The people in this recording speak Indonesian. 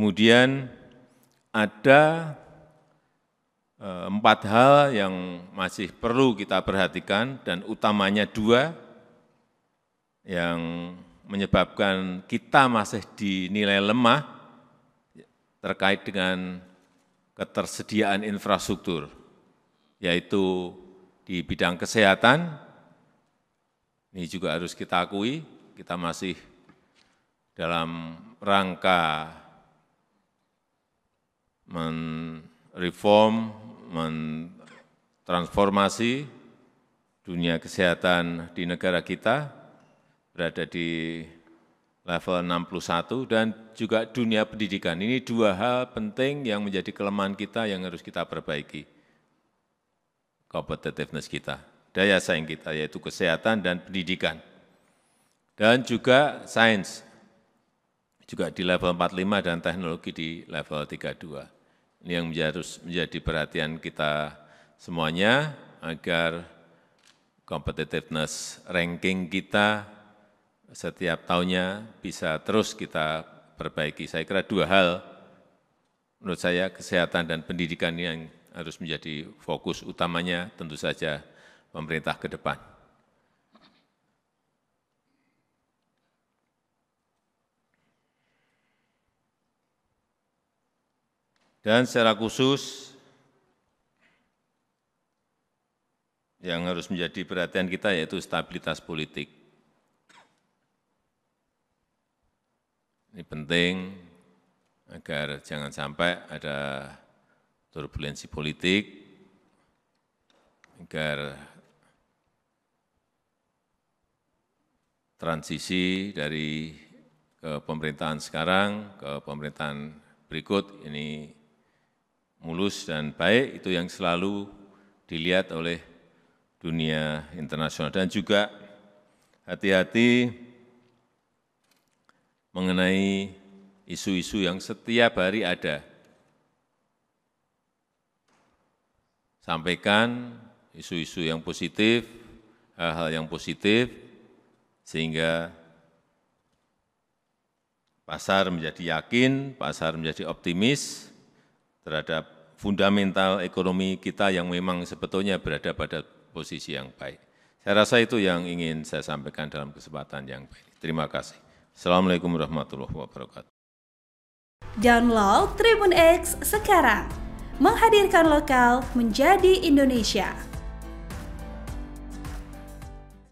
Kemudian ada e, empat hal yang masih perlu kita perhatikan dan utamanya dua yang menyebabkan kita masih dinilai lemah terkait dengan ketersediaan infrastruktur, yaitu di bidang kesehatan, ini juga harus kita akui, kita masih dalam rangka mereform, mentransformasi dunia kesehatan di negara kita, berada di level 61, dan juga dunia pendidikan. Ini dua hal penting yang menjadi kelemahan kita yang harus kita perbaiki, competitiveness kita, daya saing kita, yaitu kesehatan dan pendidikan. Dan juga sains, juga di level 45 dan teknologi di level 32. Ini yang harus menjadi perhatian kita semuanya agar competitiveness ranking kita setiap tahunnya bisa terus kita perbaiki. Saya kira dua hal menurut saya kesehatan dan pendidikan yang harus menjadi fokus utamanya tentu saja pemerintah ke depan. Dan secara khusus yang harus menjadi perhatian kita yaitu stabilitas politik. Ini penting agar jangan sampai ada turbulensi politik, agar transisi dari ke pemerintahan sekarang ke pemerintahan berikut ini mulus dan baik itu yang selalu dilihat oleh dunia internasional. Dan juga hati-hati mengenai isu-isu yang setiap hari ada. Sampaikan isu-isu yang positif, hal-hal yang positif, sehingga pasar menjadi yakin, pasar menjadi optimis, terhadap fundamental ekonomi kita yang memang sebetulnya berada pada posisi yang baik. Saya rasa itu yang ingin saya sampaikan dalam kesempatan yang baik. Terima kasih. Assalamualaikum warahmatullahi wabarakatuh. Download Tribun X sekarang. Menghadirkan lokal menjadi Indonesia.